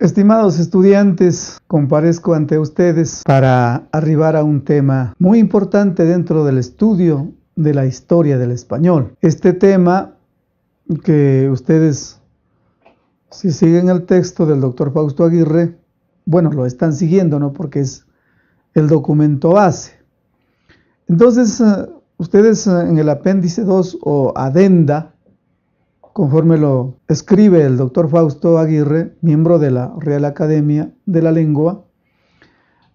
Estimados estudiantes, comparezco ante ustedes para arribar a un tema muy importante dentro del estudio de la historia del español. Este tema que ustedes, si siguen el texto del doctor Fausto Aguirre, bueno, lo están siguiendo, ¿no? Porque es el documento base. Entonces, eh, ustedes eh, en el apéndice 2 o adenda conforme lo escribe el doctor Fausto Aguirre, miembro de la Real Academia de la Lengua,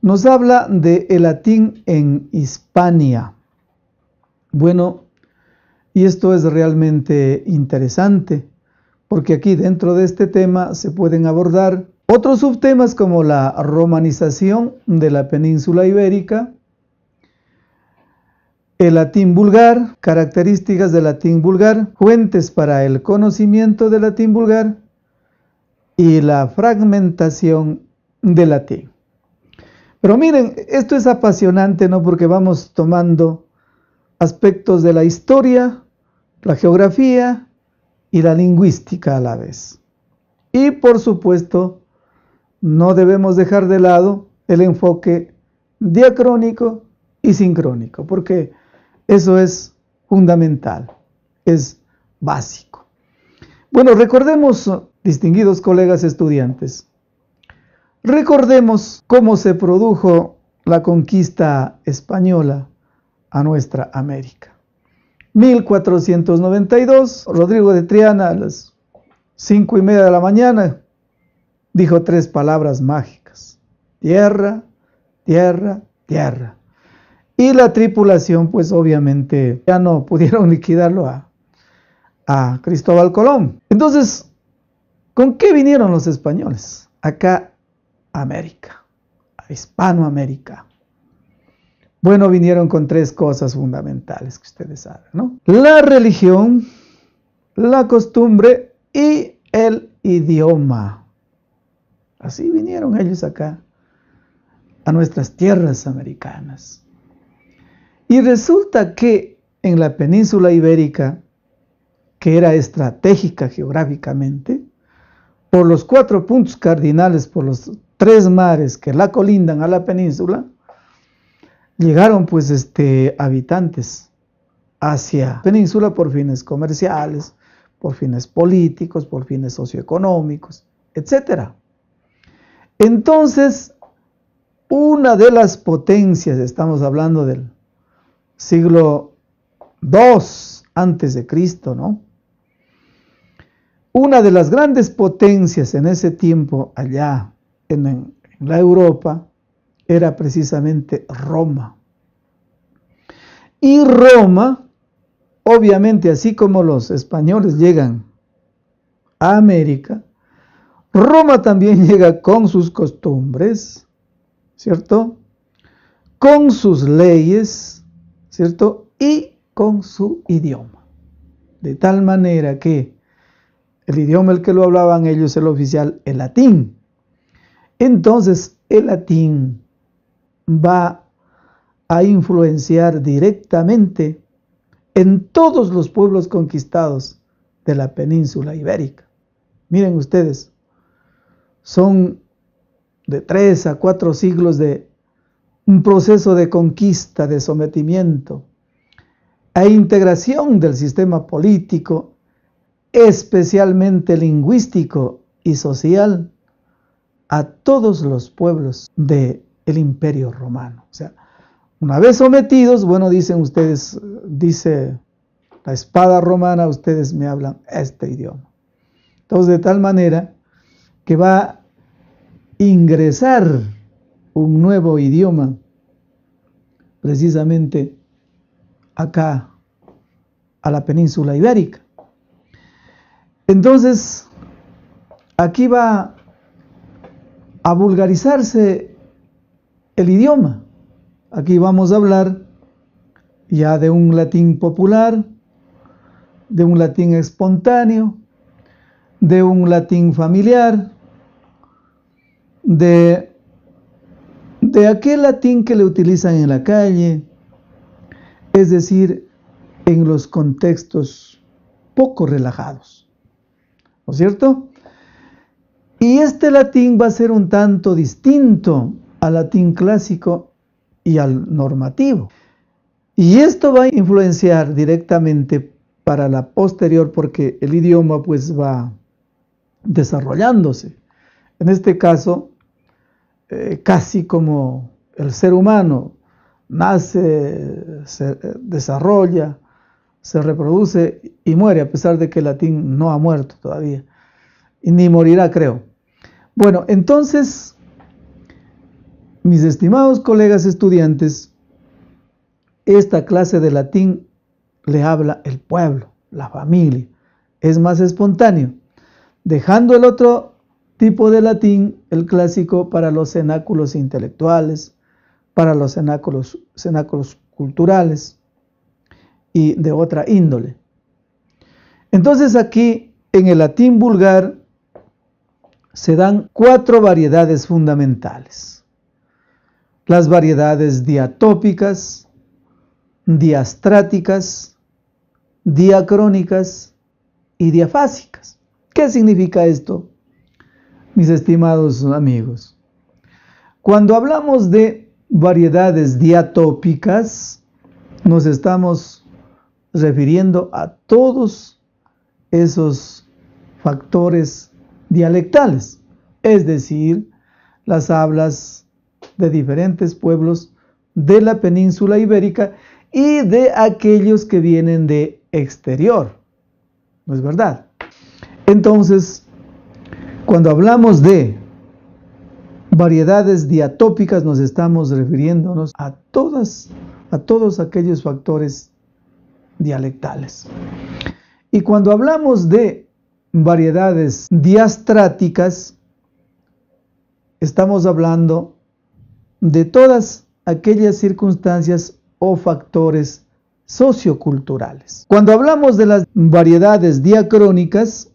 nos habla de el latín en Hispania. Bueno, y esto es realmente interesante, porque aquí dentro de este tema se pueden abordar otros subtemas como la romanización de la península ibérica, el latín vulgar, características del latín vulgar, fuentes para el conocimiento del latín vulgar y la fragmentación del latín. Pero miren, esto es apasionante, ¿no? Porque vamos tomando aspectos de la historia, la geografía y la lingüística a la vez. Y por supuesto, no debemos dejar de lado el enfoque diacrónico y sincrónico, porque eso es fundamental, es básico. Bueno, recordemos, distinguidos colegas estudiantes, recordemos cómo se produjo la conquista española a nuestra América. 1492, Rodrigo de Triana, a las cinco y media de la mañana, dijo tres palabras mágicas: tierra, tierra, tierra. Y la tripulación, pues obviamente ya no pudieron liquidarlo a, Cristóbal Colón. Entonces, ¿con qué vinieron los españoles? Acá a América, a Hispanoamérica. Bueno, vinieron con tres cosas fundamentales que ustedes saben, ¿no? La religión, la costumbre y el idioma. Así vinieron ellos acá, a nuestras tierras americanas. Y resulta que en la península ibérica, que era estratégica geográficamente, por los cuatro puntos cardinales, por los tres mares que la colindan a la península, llegaron pues este, habitantes hacia la península por fines comerciales, por fines políticos, por fines socioeconómicos, etc. Entonces, una de las potencias, estamos hablando del siglo II antes de Cristo, ¿no? Una de las grandes potencias en ese tiempo allá en, en la Europa era precisamente Roma. Y Roma, obviamente, así como los españoles llegan a América, Roma también llega con sus costumbres, ¿cierto? Con sus leyes, ¿cierto? Y con su idioma. De tal manera que el idioma el que lo hablaban ellos, el oficial, el latín. Entonces, el latín va a influenciar directamente en todos los pueblos conquistados de la península ibérica. Miren ustedes, son de tres a cuatro siglos de un proceso de conquista, de sometimiento e integración del sistema político, especialmente lingüístico y social, a todos los pueblos del el imperio romano. O sea, una vez sometidos, bueno, dicen ustedes, dice la espada romana, ustedes me hablan este idioma. Entonces, de tal manera que va a ingresar un nuevo idioma, precisamente acá a la península ibérica. Entonces, aquí va a vulgarizarse el idioma. Aquí vamos a hablar ya de un latín popular, de un latín espontáneo, de un latín familiar, de de aquel latín que le utilizan en la calle, es decir, en los contextos poco relajados. ¿No es cierto? Y este latín va a ser un tanto distinto al latín clásico y al normativo. Y esto va a influenciar directamente para la posterior porque el idioma pues va desarrollándose. En este caso, eh, casi como el ser humano, nace, se eh, desarrolla, se reproduce y muere, a pesar de que el latín no ha muerto todavía, y ni morirá, creo. Bueno, entonces, mis estimados colegas estudiantes, esta clase de latín le habla el pueblo, la familia, es más espontáneo, dejando el otro Tipo de latín, el clásico para los cenáculos intelectuales, para los cenáculos, cenáculos culturales y de otra índole. Entonces aquí, en el latín vulgar, se dan cuatro variedades fundamentales. Las variedades diatópicas, diastráticas, diacrónicas y diafásicas. ¿Qué significa esto? mis estimados amigos. Cuando hablamos de variedades diatópicas, nos estamos refiriendo a todos esos factores dialectales, es decir, las hablas de diferentes pueblos de la península ibérica y de aquellos que vienen de exterior. ¿No es verdad? Entonces, cuando hablamos de variedades diatópicas nos estamos refiriéndonos a todas a todos aquellos factores dialectales. Y cuando hablamos de variedades diastráticas estamos hablando de todas aquellas circunstancias o factores socioculturales. Cuando hablamos de las variedades diacrónicas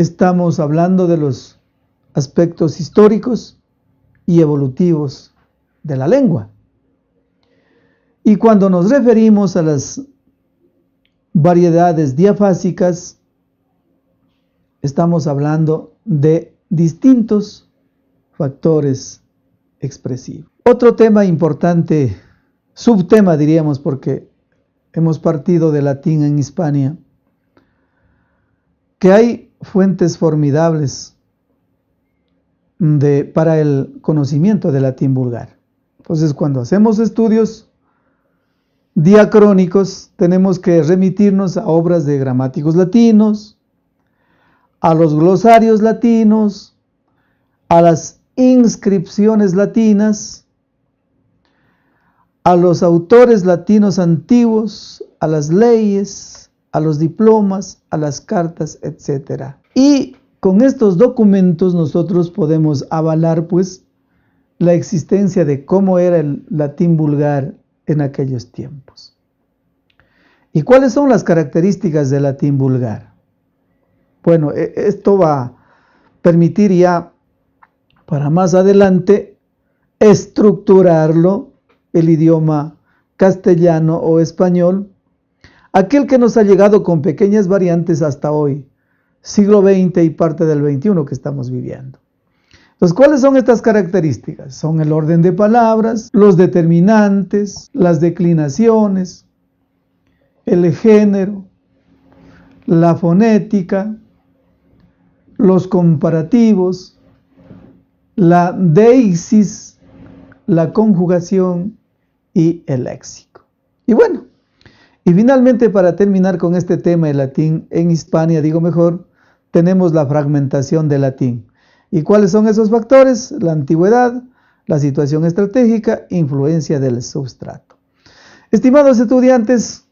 Estamos hablando de los aspectos históricos y evolutivos de la lengua. Y cuando nos referimos a las variedades diafásicas, estamos hablando de distintos factores expresivos. Otro tema importante, subtema diríamos, porque hemos partido de latín en Hispania, que hay fuentes formidables de, para el conocimiento del latín vulgar. Entonces, cuando hacemos estudios diacrónicos, tenemos que remitirnos a obras de gramáticos latinos, a los glosarios latinos, a las inscripciones latinas, a los autores latinos antiguos, a las leyes, a los diplomas, a las cartas, etc. Y con estos documentos nosotros podemos avalar pues la existencia de cómo era el latín vulgar en aquellos tiempos. ¿Y cuáles son las características del latín vulgar? Bueno, e, esto va a permitir ya para más adelante estructurarlo, el idioma castellano o español, aquel que nos ha llegado con pequeñas variantes hasta hoy, siglo XX y parte del XXI que estamos viviendo. Entonces, ¿cuáles son estas características? Son el orden de palabras, los determinantes, las declinaciones, el género, la fonética, los comparativos, la deisis, la conjugación y el léxico. Y bueno, y finalmente, para terminar con este tema de latín en Hispania, digo mejor, tenemos la fragmentación del latín. ¿Y cuáles son esos factores? La antigüedad, la situación estratégica, influencia del substrato. Estimados estudiantes,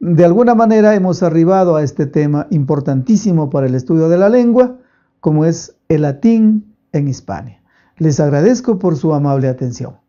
de alguna manera hemos arribado a este tema importantísimo para el estudio de la lengua, como es el latín en Hispania. Les agradezco por su amable atención.